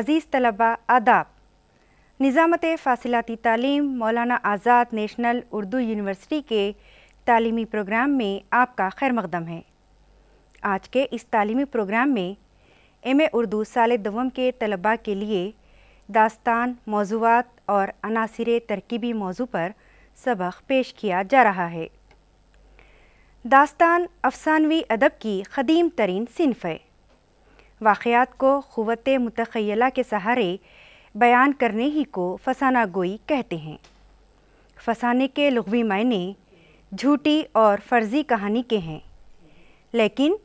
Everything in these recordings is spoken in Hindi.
अज़ीज़ तलबा आदाब निज़ामत फ़ासिलती तालीम मौलाना आज़ाद नेशनल उर्दू यूनिवर्सिटी के तालीमी प्रोग्राम में आपका खैर मकदम है आज के इस तालीमी प्रोग्राम में एम ए उर्दू साल दवम के तलबा के लिए दास्तान मौजूद और अनासर तरकीबी मौजू पर सबक पेश किया जा रहा है दास्तान अफसानवी अदब की क़दीम तरीन सिनफ है वाक़ात को क़वत मतखला के सहारे बयान करने ही को फसाना गोई कहते हैं फसाने के लघवी मायने झूठी और फर्जी कहानी के हैं लेकिन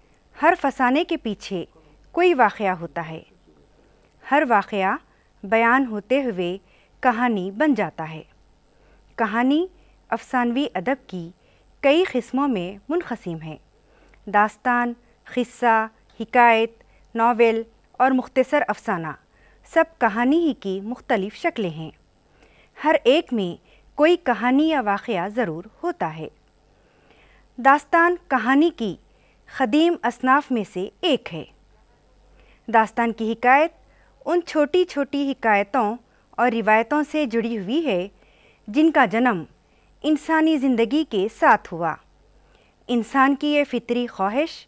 हर फसाने के पीछे कोई वाक़ होता है हर वाक़ बयान होते हुए कहानी बन जाता है कहानी अफसानवी अदब की कई किस्मों में मुनकसम है दास्तान ख़स्सा हिकायत नावल और मुख्तसर अफसाना सब कहानी ही की मुख्तलिफ़ शक्लें हैं हर एक में कोई कहानी या वाक़ ज़रूर होता है दास्तान कहानी की ख़दीम असनाफ में से एक है दास्तान की हिकायत उन छोटी छोटी हिकायतों और रिवायतों से जुड़ी हुई है जिनका जन्म इंसानी ज़िंदगी के साथ हुआ इंसान की ये फितरी ख्वाहिश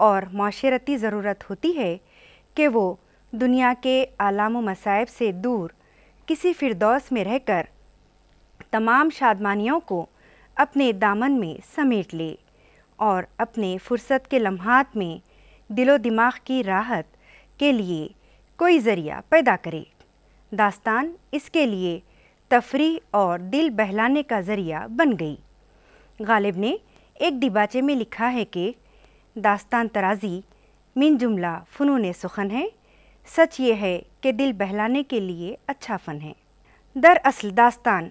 और माशरती ज़रूरत होती है कि वो दुनिया के आलाम मसाइब से दूर किसी फिरदौस में रहकर तमाम शादमानियों को अपने दामन में समेट ले और अपने फुर्सत के लम्हात में दिलो दिमाग की राहत के लिए कोई ज़रिया पैदा करे दास्तान इसके लिए तफरी और दिल बहलाने का ज़रिया बन गई गालिब ने एक दिबाचे में लिखा है कि दास्तान तराजी मिन जुमला फ़नून सुखन है सच ये है कि दिल बहलाने के लिए अच्छा फ़न है दरअसल दास्तान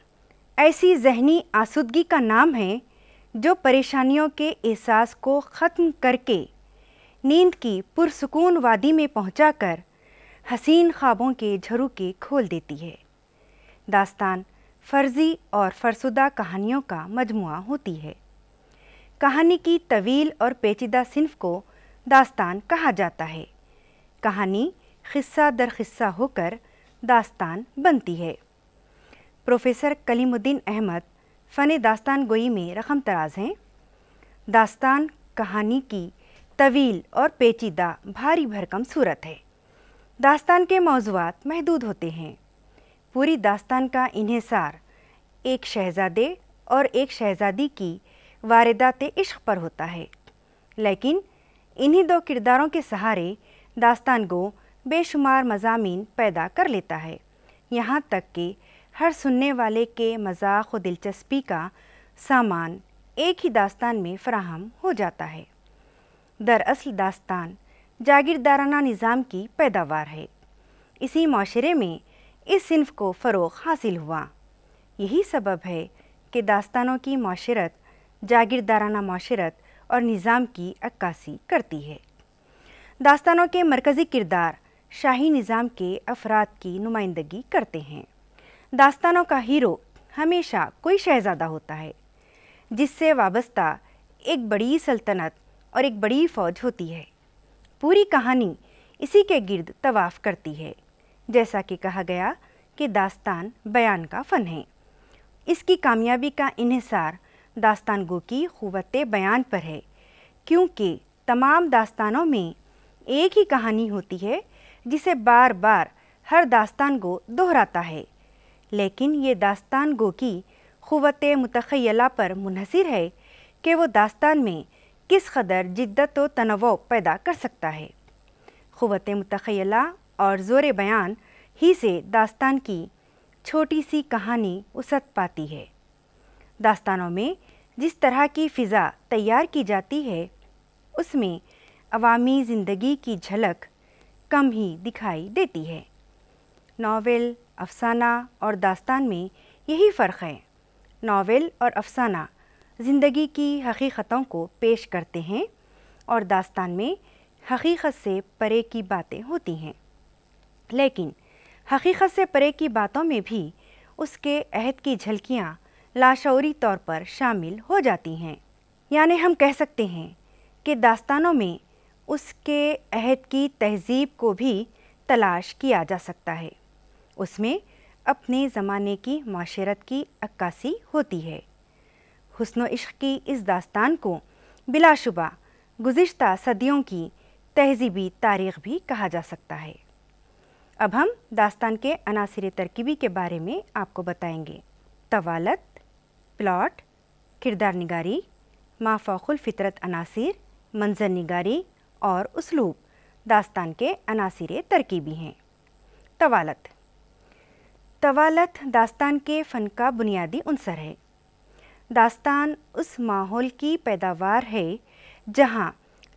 ऐसी जहनी आसुदगी का नाम है जो परेशानियों के एहसास को ख़त्म करके नींद की पुरसकून वादी में पहुंचाकर हसीन ख्वाबों के झरूके खोल देती है दास्तान फर्जी और फरसुदा कहानियों का मजमु होती है कहानी की तवील और पेचीदा सिंफ को दास्तान कहा जाता है कहानी खिस्सा दर खिस्सा होकर दास्तान बनती है प्रोफेसर कलीमुद्दीन अहमद फ़न दास्तान गोई में रकम तराज हैं दास्तान कहानी की तवील और पेचीदा भारी भरकम सूरत है दास्तान के मौजूद महदूद होते हैं पूरी दास्तान का इन्हसार एक शहजादे और एक शहजादी की वारदात इश्क पर होता है लेकिन इन्हीं दो किरदारों के सहारे दास्तान गो बेशुमार मजामी पैदा कर लेता है यहाँ तक कि हर सुनने वाले के मजाक व दिलचस्पी का सामान एक ही दास्तान में फ्राहम हो जाता है दरअसल दास्तान जागीरदाराना निज़ाम की पैदावार है इसी माशरे में इस सिनफ को फ़रोग हासिल हुआ यही सबब है कि दास्तानों की माशरत जागीरदाराना माशरत और निज़ाम की अक्कासी करती है दास्तानों के मरकज़ी किरदार शाही निज़ाम के अफराद की नुमाइंदगी करते हैं दास्तानों का हीरो हमेशा कोई शहज़ादा होता है जिससे वाबस्ता एक बड़ी सल्तनत और एक बड़ी फ़ौज होती है पूरी कहानी इसी के गिर्द तवाफ़ करती है जैसा कि कहा गया कि दास्तान बयान का फ़न है इसकी कामयाबी का इहसार दास्तान गो की क़वत बयान पर है क्योंकि तमाम दास्तानों में एक ही कहानी होती है जिसे बार बार हर दास्तान गो दोहराता है लेकिन ये दास्तान गो की क़वत मतखला पर मुनहसर है कि वो दास्तान में किस कदर जिद्दत व तनव पैदा कर सकता है क़वत मतखला और ज़ोर बयान ही से दास्तान की छोटी सी कहानी उसत पाती है दास्तानों में जिस तरह की फ़िज़ा तैयार की जाती है उसमें अवामी ज़िंदगी की झलक कम ही दिखाई देती है नावल अफसाना और दास्तान में यही फ़र्क है नावल और अफसाना ज़िंदगी की हकीकतों को पेश करते हैं और दास्तान में हकीकत से परे की बातें होती हैं लेकिन हकीकत से परे की बातों में भी उसके अहद की झलकियाँ लाशौरी तौर पर शामिल हो जाती हैं यानी हम कह सकते हैं कि दास्तानों में उसके अहद की तहजीब को भी तलाश किया जा सकता है उसमें अपने ज़माने की माशरत की अक्कासी होती है हसन इश्क की इस दास्तान को बिलाशुबा गुज्त सदियों की तहजीबी तारीख भी कहा जा सकता है अब हम दास्तान के अनासर तरकीबी के बारे में आपको बताएंगे तवालत प्लॉट किरदार निगारी माफोकुल फ़ितरत अनासर मंजर निगारी और उसलूब दास्तान के अनासर तरकीबी हैं तवालत तवालत दास्तान के फ़न का बुनियादी अनसर है दास्तान उस माहौल की पैदावार है जहाँ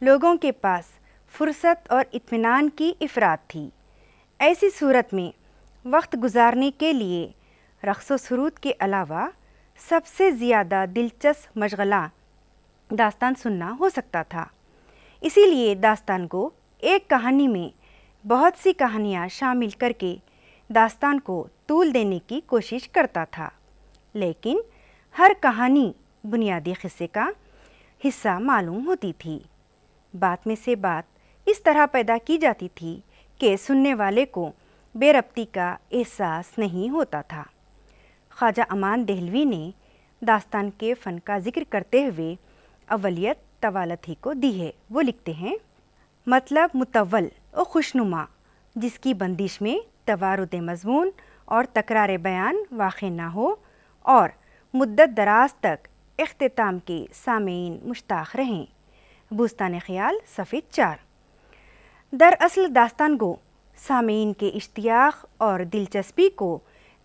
लोगों के पास फुर्सत और इत्मीनान की इफरात थी ऐसी सूरत में वक्त गुजारने के लिए रक्स सरूद के अलावा सबसे ज़्यादा दिलचस्प मशगला दास्तान सुनना हो सकता था इसीलिए दास्तान को एक कहानी में बहुत सी कहानियाँ शामिल करके दास्तान को तूल देने की कोशिश करता था लेकिन हर कहानी बुनियादी हिस्से का हिस्सा मालूम होती थी बात में से बात इस तरह पैदा की जाती थी कि सुनने वाले को बेरबती का एहसास नहीं होता था ख्वाजा अमान दहलवी ने दास्तान के फ़न का जिक्र करते हुए अवलियत तवालत ही को दी है वो लिखते हैं मतलब मुतवल और खुशनुमा जिसकी बंदिश में तवारुद मजमून और तकरार बयान वाक़ ना हो और मुद्दत दराज तक अख्ताम के सामीन मुश्ताक रहें बुस्तान ख्याल सफ़ेद चार दरअसल दास्तान गो सामीन के इश्तियाक और दिलचस्पी को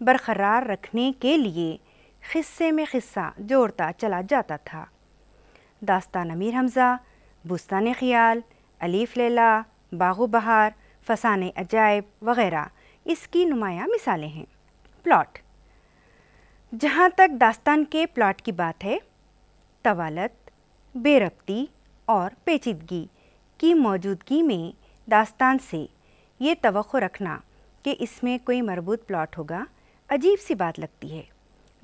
बरकरार रखने के लिए ख़िस्से में ख़िस्सा जोड़ता चला जाता था दास्तान अमीर हमज़ा बुस्तान ख़याल अलीफ लेला बागो बहार फसान अजायब वग़ैरह इसकी नुमाया मिसालें हैं प्लॉट जहाँ तक दास्तान के प्लॉट की बात है तवालत बेरबती और पेचीदगी की मौजूदगी में दास्तान से ये तो रखना कि इसमें कोई मरबूत प्लॉट होगा अजीब सी बात लगती है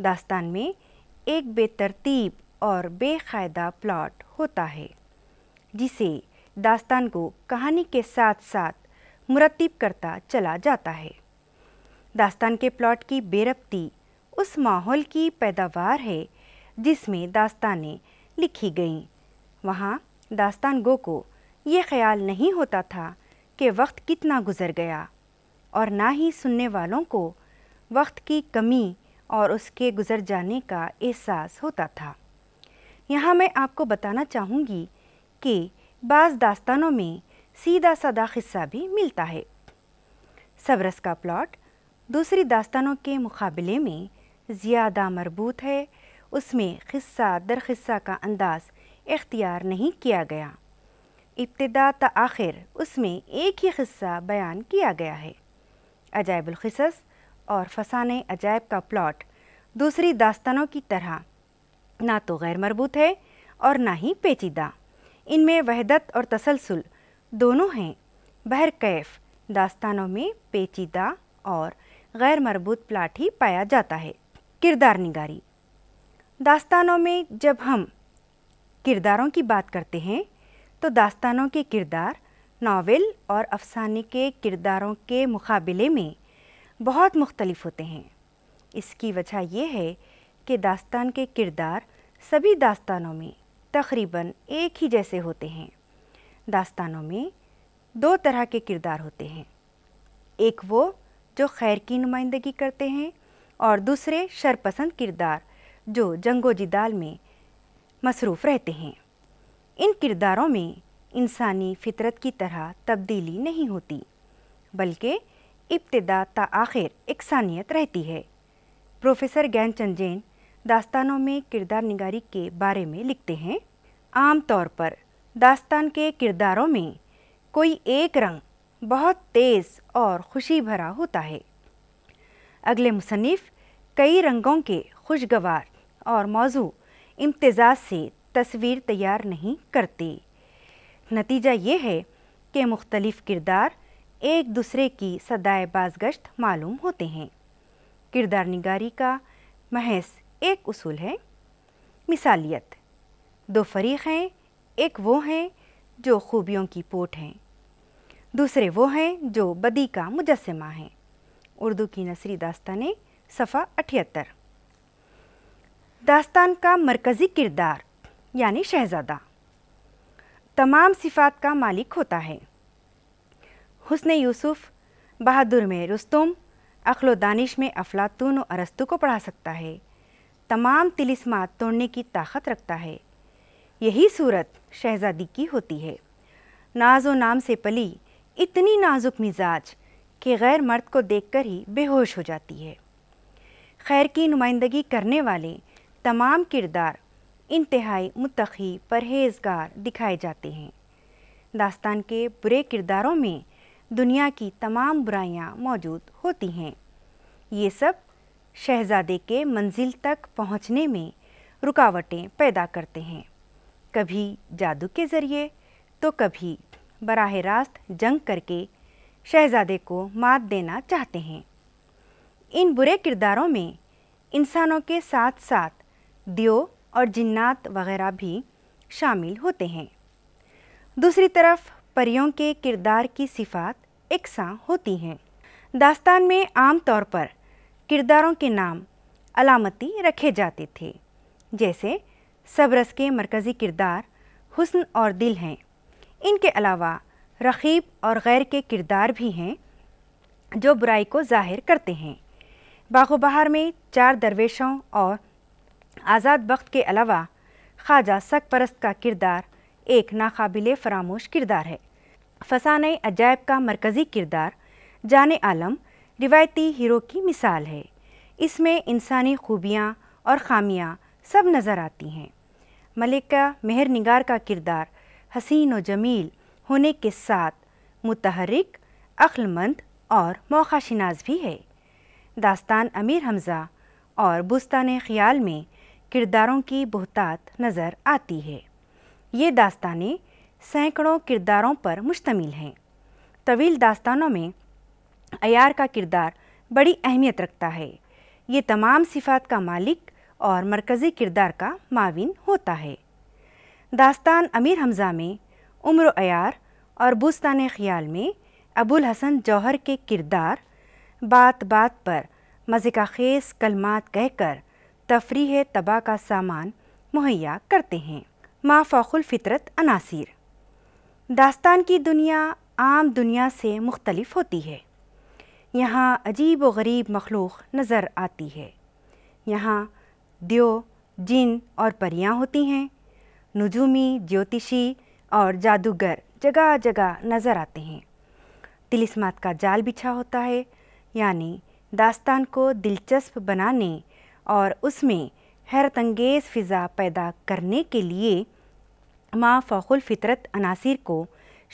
दास्तान में एक बेतरतीब और बेकायदा प्लॉट होता है जिसे दास्तान को कहानी के साथ साथ मुरतब करता चला जाता है दास्तान के प्लॉट की बेरबती उस माहौल की पैदावार है जिसमें दास्तानें लिखी गई वहाँ दास्तान गो को ये ख्याल नहीं होता था कि वक्त कितना गुजर गया और ना ही सुनने वालों को वक्त की कमी और उसके गुज़र जाने का एहसास होता था यहाँ मैं आपको बताना चाहूँगी कि बाज़ दास्तानों में सीधा सादा ख़िस्सा भी मिलता है सबरस का प्लॉट दूसरी दास्तानों के मुकाबले में ज़्यादा मरबूत है उसमें ख़िस्सा दर खिस्सा का अंदाज़ इख्तियार नहीं किया गया इब्तदा त आखिर उसमें एक ही ख़िस्सा बयान किया गया है अजायबुलक़सस और फसाने अजायब का प्लॉट दूसरी दास्तानों की तरह ना तो गैर मरबूत है और ना ही पेचीदा इनमें वहदत और तसलसल दोनों हैं बहर कैफ दास्तानों में पेचीदा और गैर मरबूत प्लाट ही पाया जाता है किरदार निगारी दास्तानों में जब हम किरदारों की बात करते हैं तो दास्तानों के किरदार नावल और अफसाने के किरदारों के मुकाबले में बहुत मुख्तलिफ होते हैं इसकी वजह यह है कि दास्तान के किरदार सभी दास्तानों में तकरीबन एक ही जैसे होते हैं दास्तानों में दो तरह के किरदार होते हैं एक वो जो खैर की नुमाइंदगी करते हैं और दूसरे शरपसंद किरदार जो जंगो जिदाल में मसरूफ़ रहते हैं इन किरदारों में इंसानी फितरत की तरह तब्दीली नहीं होती बल्कि इब्तदा ता आखिर इकसानियत रहती है प्रोफेसर ज्ञानचंद जैन दास्तानों में किरदार निगारी के बारे में लिखते हैं आम तौर पर दास्तान के किरदारों में कोई एक रंग बहुत तेज़ और खुशी भरा होता है अगले मुसनफ़ कई रंगों के खुशगवार और मौजू इम्तज़ाज से तस्वीर तैयार नहीं करते नतीजा ये है कि मुख्तलिफ़ किरदार एक दूसरे की सदाए बाजगश्त मालूम होते हैं किरदार निगारी का महज एक उसूल है मिसालियत दो फरीक हैं एक वो हैं जो खूबियों की पोट हैं दूसरे वो हैं जो बदी का मुजस्मा हैं उर्दू की नसरी दास्तान सफ़ा अठहत्तर दास्तान का मरकज़ी किरदार यानी शहज़ादा तमाम सिफात का मालिक होता है हुसन यूसुफ बहादुर में रुस्तुम अखलो दानिश में अफलातून और अरस्तु को पढ़ा सकता है तमाम तिलिस्मात तोड़ने की ताकत रखता है यही सूरत शहजादी की होती है नाजो नाम से पली इतनी नाजुक मिजाज कि गैर मर्द को देखकर ही बेहोश हो जाती है खैर की नुमाइंदगी करने वाले तमाम किरदार इंतहाई मुतखी परहेजगार दिखाए जाते हैं दास्तान के बुरे किरदारों में दुनिया की तमाम बुराइयाँ मौजूद होती हैं ये सब शहजादे के मंजिल तक पहुँचने में रुकावटें पैदा करते हैं कभी जादू के ज़रिए तो कभी बराह रास्त जंग करके शहजादे को मात देना चाहते हैं इन बुरे किरदारों में इंसानों के साथ साथ दियो और जिन्नात वगैरह भी शामिल होते हैं दूसरी तरफ परियों के किरदार की सिफात सा होती हैं दास्तान में आम तौर पर किरदारों के नाम अलामती रखे जाते थे जैसे सबरस के मरकज़ी किरदार हुस्न और दिल हैं इनके अलावा रखीब और गैर के किरदार भी हैं जो बुराई को जाहिर करते हैं बागोबहार में चार दरवेशों और आज़ाद वक्त के अलावा ख्वाजा सक परस्त का किरदार एक नाकबिल फरामोश किरदार है फसाने अजायब का मरकज़ी किरदार जान आलम रिवायती हिरो की मिसाल है इसमें इंसानी खूबियाँ और ख़ामियाँ सब नज़र आती हैं मलिका मेहर निगार का किरदार हसीन व जमील होने के साथ मुतहरक अक्लमंद और मौका शिनाज भी है दास्तान अमीर हमज़ा और बुस्तान ख्याल में किरदारों की बहतात नज़र आती है ये दास्तानें सैकड़ों किरदारों पर मुश्तमिल हैं तवील दास्तानों में अयार का किरदार बड़ी अहमियत रखता है ये तमाम सिफात का मालिक और मरकज़ी किरदार का माविन होता है दास्तान अमीर हमज़ा में उम्र अयार और बुस्तान ख्याल में अबुल हसन जौहर के किरदार बात बात पर मज़े का खेस कलमात कहकर तफरीह तबा का सामान मुहैया करते हैं माँ फ़ौकुलफ़ितरत अनासिर दास्तान की दुनिया आम दुनिया से मुख्तलफ होती है यहाँ अजीब व गरीब मखलूक नज़र आती है यहाँ दियो जिन और परियाँ होती हैं नजूमी ज्योतिषी और जादूगर जगह जगह नज़र आते हैं तिलिस्मात का जाल बिछा होता है यानी दास्तान को दिलचस्प बनाने और उसमें हैरत अंगेज़ फ़िज़ा पैदा करने के लिए माँ फ़ौकुल फ़ितरत अनासर को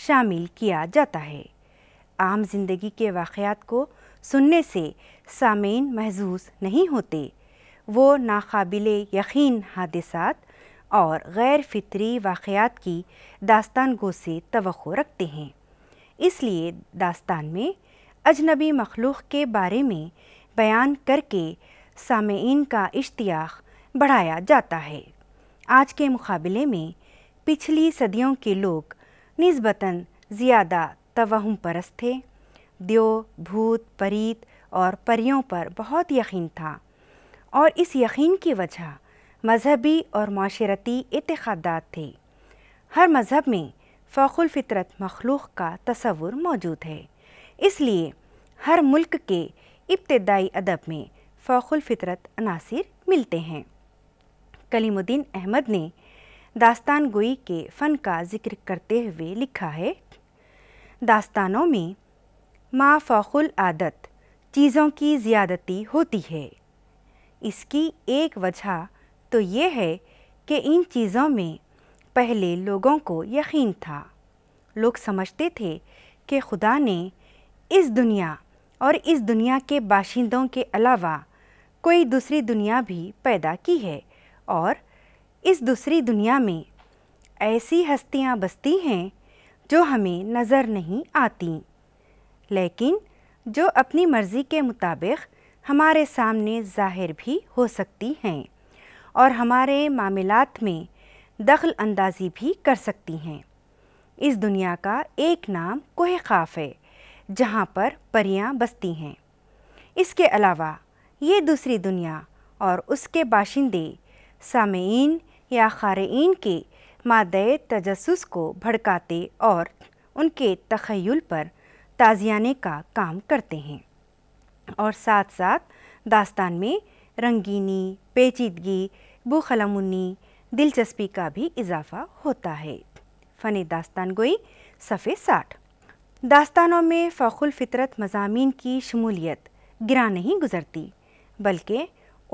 शामिल किया जाता है आम जिंदगी के वाक़ात को सुनने से सामीन महजूस नहीं होते वो नाकबिल यकीन हादसा और गैर फितरी वाक़ात की दास्तान गो से तो रखते हैं इसलिए दास्तान में अजनबी मखलूक के बारे में बयान करके सामीन का इश्तियाक बढ़ाया जाता है आज के मुकाबले में पिछली सदियों के लोग नस्बता ज़्यादा तवहम परस्त थे दियो भूत परीत और परियों पर बहुत यकीन था और इस यकीन की वजह मजहबी और माशरती इतखादात थे हर मज़हब में फ़ौकुलफ़ितरत मखलूक का तस्वुर मौजूद है इसलिए हर मुल्क के इब्तदाई अदब में फ़ौकुलफ़ितरत अनासर मिलते हैं कलीमुद्दीन अहमद ने दास्तान गोई के फ़न का जिक्र करते हुए लिखा है दास्तानों में माँ फ़ौकुल आदत चीज़ों की ज़्यादती होती है इसकी एक वजह तो ये है कि इन चीज़ों में पहले लोगों को यकीन था लोग समझते थे कि खुदा ने इस दुनिया और इस दुनिया के बाशिंदों के अलावा कोई दूसरी दुनिया भी पैदा की है और इस दूसरी दुनिया में ऐसी हस्तियाँ बसती हैं जो हमें नज़र नहीं आती लेकिन जो अपनी मर्ज़ी के मुताबिक हमारे सामने ज़ाहिर भी हो सकती हैं और हमारे मामलात में दखल अंदाजी भी कर सकती हैं इस दुनिया का एक नाम कोह ख़ाफ है जहाँ पर परियाँ बसती हैं इसके अलावा ये दूसरी दुनिया और उसके बाशिंदे सामीन या क़ारइन के मादे तजस को भड़काते और उनके तखयल पर ताजियाने का काम करते हैं और साथ साथ दास्तान में रंगीनी पेचीदगी बुखलमुनी दिलचस्पी का भी इजाफा होता है फ़न दास्तान गोई सफ़े साठ दास्तानों में फ़खुल फ़ितरत मजामी की शमूलियत गिरा नहीं गुज़रती बल्कि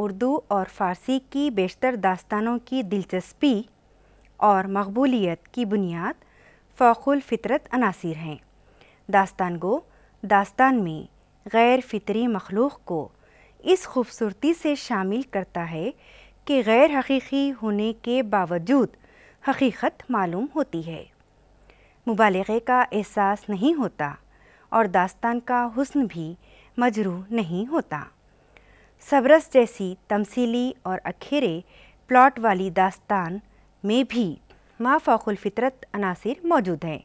उर्दू और फ़ारसी की बेशतर दास्तानों की दिलचस्पी और मकबूलीत की बुनियाद फ़ौलफ़रत फ़ितरत अनासर हैं दास्तान गो दास्तान में गैर फितरी मखलूक को इस खूबसूरती से शामिल करता है कि गैर हकीकी होने के बावजूद हकीकत मालूम होती है मुबालगे का एहसास नहीं होता और दास्तान का हुस्न भी मजरू नहीं होता सबरस जैसी तमसीली और अखेरे प्लॉट वाली दास्तान में भी माँ फ़ाकुलफ़ितरत अनासर मौजूद हैं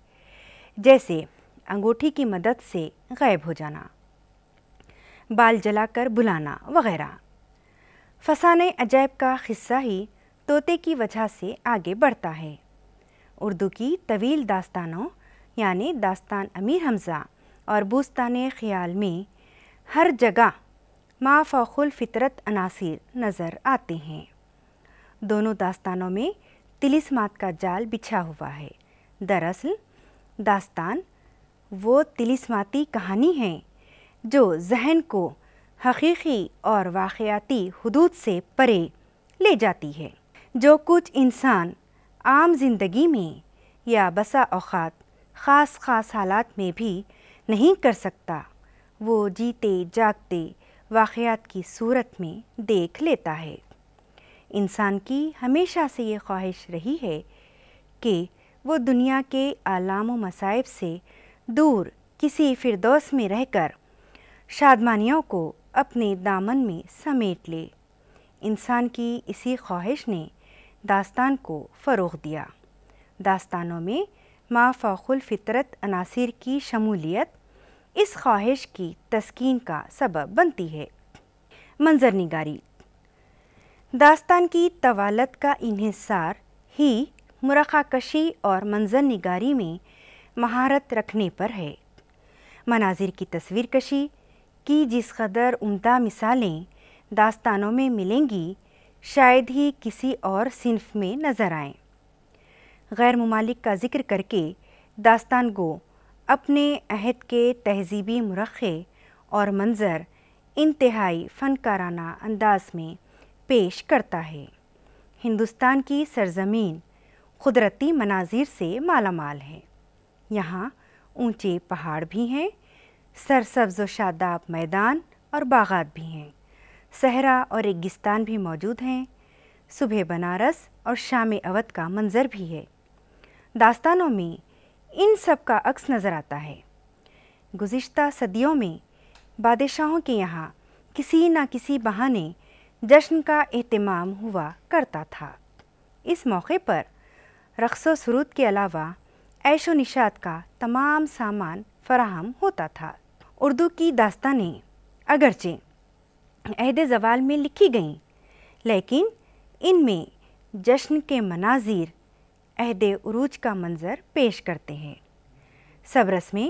जैसे अंगूठी की मदद से गायब हो जाना बाल जलाकर बुलाना वगैरह फसाने अजैब का हिस्सा ही तोते की वजह से आगे बढ़ता है उर्दू की तवील दास्तानों यानी दास्तान अमीर हमज़ा और बूस्तान ख्याल में हर जगह माँ फ़ौकुल फितरत अनासर नज़र आते हैं दोनों दास्तानों में तिलिस्मात का जाल बिछा हुआ है दरअसल दास्तान वो तिलिस्माती कहानी है जो जहन को हकीकी और वाक़ाती हदूद से परे ले जाती है जो कुछ इंसान आम जिंदगी में या बसा अवत ख़ास ख़ास हालात में भी नहीं कर सकता वो जीते जागते वाक़ात की सूरत में देख लेता है इंसान की हमेशा से ये ख्वाहिश रही है कि वो दुनिया के आलाम व मसाइब से दूर किसी फिरदौस में रहकर शादमानियों को अपने दामन में समेट ले इंसान की इसी ख्वाहिश ने दास्तान को फ़रोग दिया दास्तानों में माँ फ़ितरत अनासर की शमूलियत इस ख्वाहिश की तस्कीन का सबब बनती है मंजर निगारी दास्तान की तवालत का इन्हसार ही मुरखा कशी और मंजर निगारी में महारत रखने पर है मनाजिर की तस्वीर कशी की जिस कदर उमदा मिसालें दास्तानों में मिलेंगी शायद ही किसी और सिंफ में नज़र आएँ गैर ममालिक का जिक्र करके दास्तान गो अपने अहद के तहजीबी मरखे और मंज़र इंतहाई फ़नकाराना अंदाज में पेश करता है हिंदुस्तान की सरजमीन कुदरती मनाजिर से मालामाल है यहाँ ऊंचे पहाड़ भी हैं सरसब्ज व शादाब मैदान और बागात भी हैं सहरा और रेगिस्तान भी मौजूद हैं सुबह बनारस और शाम अवध का मंज़र भी है दास्तानों में इन सब का अक्स नज़र आता है गुज्त सदियों में बादशाहों के यहाँ किसी न किसी बहाने जश्न का अहतमाम हुआ करता था इस मौके पर रक्स सरूद के अलावा ऐश व निशात का तमाम सामान फराहम होता था उर्दू की दास्तानें अगरचे अहद जवाल में लिखी गईं लेकिन इनमें जश्न के मनाजिर अहद उरूज का मंज़र पेश करते हैं सब रस्में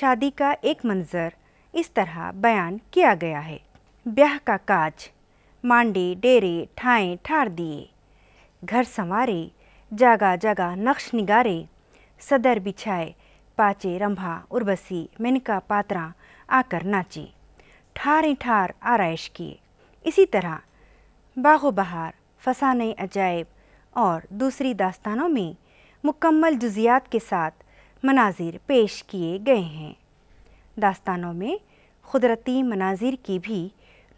शादी का एक मंज़र इस तरह बयान किया गया है ब्याह का काज मांडे डेरे ठाएँ ठार दिए घर संवारे जागा जागा नक्श निगारे सदर बिछाए पाचे रंभा उर्वशी मिनका पात्रा आकर नाचे ठारें ठार आरइश किए इसी तरह बाहो बहार फसाने अजायब और दूसरी दास्तानों में मुकम्मल जुजियात के साथ मनाजिर पेश किए गए हैं दास्तानों में कुदरती मनाजिर की भी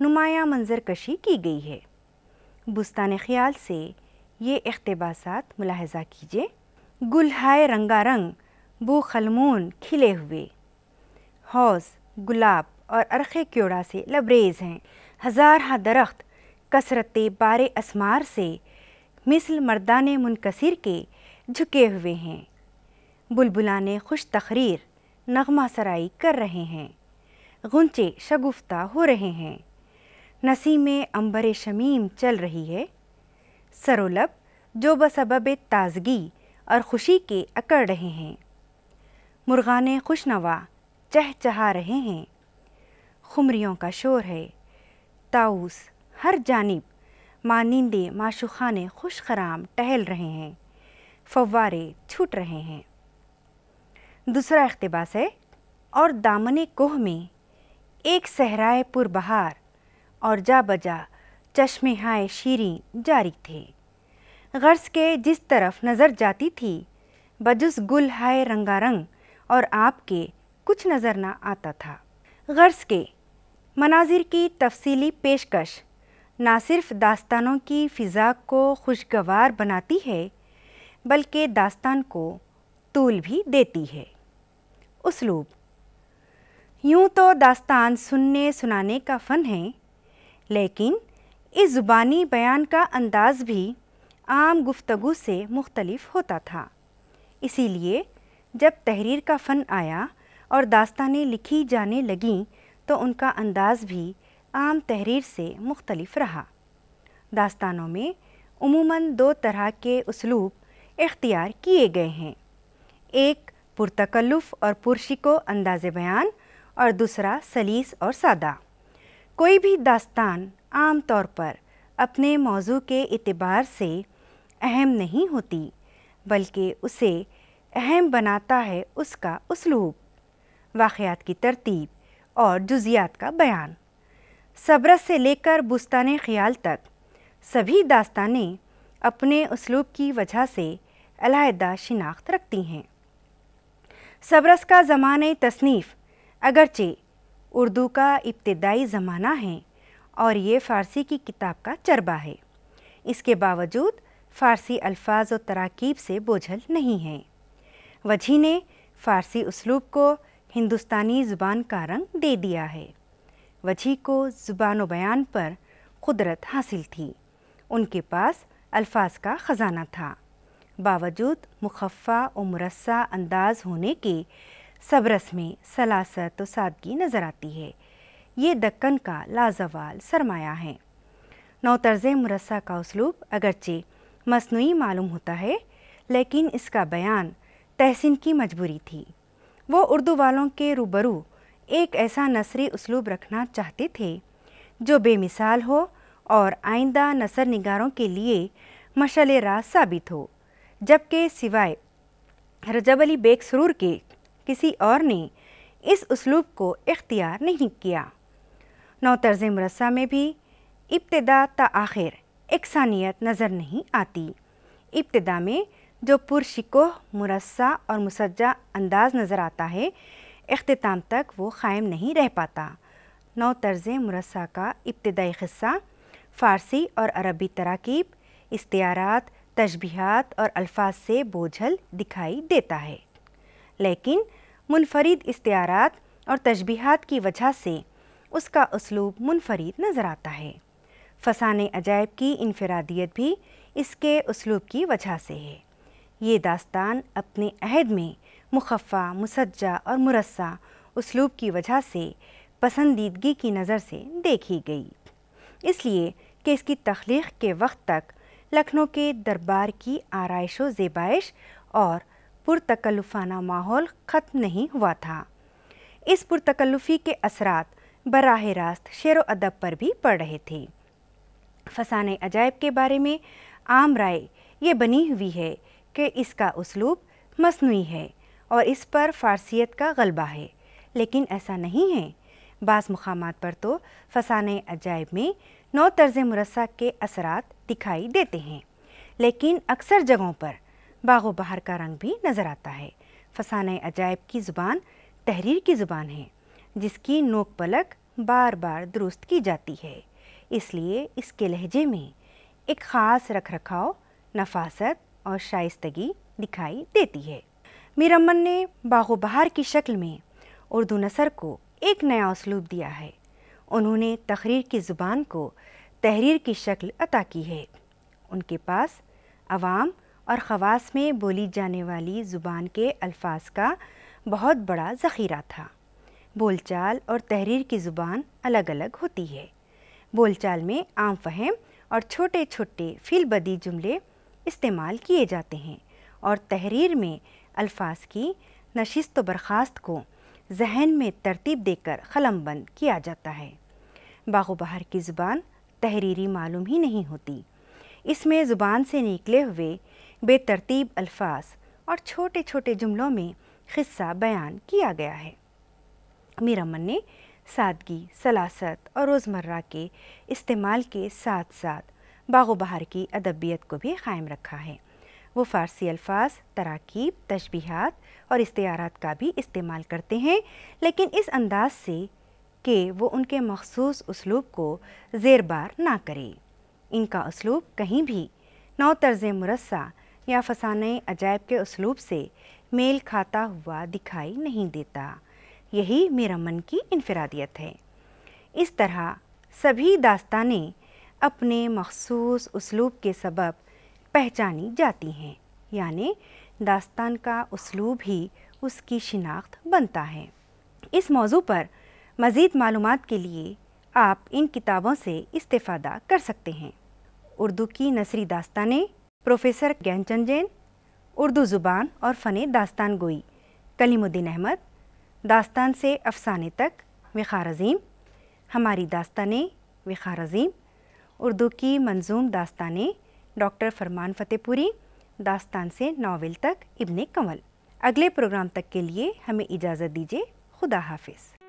नुमाया मंजर कशी की गई है बुस्तान ख्याल से ये अकतबास मुलाहजा कीजिए गुल हाय रंग बू खलमून खिले हुए हौज गुलाब और अरखे क्योड़ा से लबरेज हैं हज़ार हा दरख्त कसरत बार असमार से मिसल मर्दान मुनकसर के झुके हुए हैं बुलबुलाने खुश तकरीर नगमा सराई कर रहे हैं गुंचे शगुफ्ता हो रहे हैं नसीम अंबर शमीम चल रही है सरोलब जो बसबब ताजगी और खुशी के अकड़ रहे हैं मुर्गान खुशनवा चह चहा रहे हैं खुमरियों का शोर है ताउस हर जानब मानिंदे माशुखाने खराम टहल रहे हैं फव्वारे छूट रहे हैं दूसरा अकतबास है और दामन कोह में एक सहराए पुरबहार और जा बजा चश्मे हाय शीरी जारी थे गर्ज के जिस तरफ नज़र जाती थी बजुस गुल हाय रंगारंग और आपके कुछ नज़र ना आता था गर्स के मनाजिर की तफसीली पेशकश ना सिर्फ दास्तानों की फ़िज़ा को खुशगवार बनाती है बल्कि दास्तान को तूल भी देती है उसलूब यूँ तो दास्तान सुनने सुनाने का फ़न है लेकिन इस ज़ुबानी बयान का अंदाज़ भी आम गुफ्तु से मुख्तलफ होता था इसीलिए जब तहरीर का फ़न आया और दास्तानें लिखी जाने लगीं तो उनका अंदाज़ भी आम तहरीर से मुख्तलफ रहा दास्तानों में उमूमन दो तरह के उसलूब इख्तियार किए गए हैं एक पुरतकल्लुफ़ और पुरशिको अंदाज बयान और दूसरा सलीस और सादा कोई भी दास्तान आम तौर पर अपने मौजू के अतबार से अहम नहीं होती बल्कि उसे अहम बनाता है उसका उसलूब वाक़ात की तरतीब और जुजियात का बयान सबरस से लेकर बुस्तान ख्याल तक सभी दास्तानें अपने उसलूब की वजह से अलहदा शिनाख्त रखती हैं सबरस का ज़मान तसनीफ़ अगरचे उर्दू का इब्तदाई ज़माना है और ये फ़ारसी की किताब का चरबा है इसके बावजूद फ़ारसी अल्फाज व तरकीब से बोझल नहीं हैं वजह ने फ़ारसी उसलूब को हिंदुस्तानी ज़ुबान का रंग दे दिया है वजह को ज़ुबान बयान पर कुदरत हासिल थी उनके पास अल्फाज का ख़जाना था बावजूद मुखफ़ा और मुरसा अंदाज होने के सबरस में सलासत व सादगी नज़र आती है ये दक्कन का लाजवाल सरमाया है नौ तर्ज का उसलूब अगरचे मसनू मालूम होता है लेकिन इसका बयान तहसिन की मजबूरी थी वो उर्दू वालों के रूबरू एक ऐसा नसरी उसलूब रखना चाहते थे जो बेमिसाल हो और आइंदा नसर निगारों के लिए मशल राज साबित हो जबकि सिवाय रजब अली बेग सरूर के किसी और ने इस उसलूब को इख्तियार नहीं किया नौ तर्ज मरसा में भी इब्तदा ता आखिर एकसानियत नज़र नहीं आती इब्तदा में जो पुरशिकोह मरसा और मुसज्जा अंदाज नज़र आता है अख्ताम तक वो क़ायम नहीं रह पाता नौ तर्ज मुरसा का इब्तदाई हिस्सा फ़ारसी और अरबी तरकीब इस्तारात तशबीहत और अल्फाज से बोझल दिखाई देता है लेकिन मुनफरद इस्तारात और तशबीहत की वजह से उसका उसलूब मुनफरद नज़र आता है फसाने अजायब की इनफरादियत भी इसके उसलूब की वजह से है ये दास्तान अपने अहद में मुखफ़ा मुसज्जा और मुरस्सा उसलूब की वजह से पसंदीदगी की नज़र से देखी गई इसलिए कि इसकी तख्लीक के वक्त तक लखनऊ के दरबार की आरइश व ज़ेबाइश और पुरतकल्लुफाना माहौल ख़त्म नहीं हुआ था इस पुरतकल्लुफ़ी के असरात बराह रास्त शेर व अदब पर भी पड़ रहे थे फसान अजायब के बारे में आम राय ये बनी हुई है कि इसका उसलूब मसनू है और इस पर फ़ारसीत का गलबा है लेकिन ऐसा नहीं है बास मकाम पर तो फसान अजायब में नौ तर्ज मुरसा के असरात दिखाई देते हैं लेकिन अक्सर जगहों पर बाग बहार का रंग भी नज़र आता है फसान अजायब की ज़ुबान तहरीर की ज़ुबान है जिसकी नोक पलक बार बार दुरुस्त की जाती है इसलिए इसके लहजे में एक ख़ास रख रखाव नफासत और शाइतगी दिखाई देती है मीर अमन ने बागोबहार की शक्ल में उर्दू नसर को एक नया उसलूब दिया है उन्होंने तहरीर की ज़ुबान को तहरीर की शक्ल अता की है उनके पास आवाम और ख़वास में बोली जाने वाली ज़ुबान के अल्फाज का बहुत बड़ा ज़ख़ीरा था बोलचाल और तहरीर की ज़ुबान अलग अलग होती है बोलचाल में आम फहम और छोटे छोटे बदी जुमले इस्तेमाल किए जाते हैं और तहरीर में अल्फाज की नशस्त बर्खास्त को जहन में तरतीब देकर ख़लमबंद किया जाता है बागो बहार की ज़ुबान तहरीरी मालूम ही नहीं होती इसमें ज़ुबान से निकले हुए बेतरतीब अल्फाज और छोटे छोटे जुमलों में ख़स्सा बयान किया गया है मीरा मन ने सादगी सलासत और रोज़मर्रा के इस्तेमाल के साथ साथ बागो बहार की अदबियत को भी कायम रखा है वो फ़ारसी अल्फाज तराकीब तशबीहात और इस्तारात का भी इस्तेमाल करते हैं लेकिन इस अंदाज से कि वो उनके मखसूस उसलूब को जेरबार ना करें इनका उसलूब कहीं भी नौ तर्ज मुरस्सा या फसाने अजायब के उसलूब से मेल खाता हुआ दिखाई नहीं देता यही मेरा मन की इनफरादियत है इस तरह सभी दास्तानें अपने मखसूस उसलूब के सबब पहचानी जाती हैं यानी दास्तान का उसलूब ही उसकी शिनाख्त बनता है इस मौजू पर मज़ीद मालूम के लिए आप इन किताबों से इस्ता कर सकते हैं उर्दू की नसरी दास्तानें प्रोफेसर ज्ञानचंद जैन उर्दू ज़ुबान और फ़न दास्तान गोई कलीमुद्दीन अहमद दास्तान से अफसाने तक विखार अजीम हमारी दास्तानें विखार अजीम उर्दू की मंजूम दास्तानें डॉक्टर फरमान फ़तेहपुरी दास्तान से नावल तक इब्ने कंवल अगले प्रोग्राम तक के लिए हमें इजाज़त दीजिए खुदा हाफिज़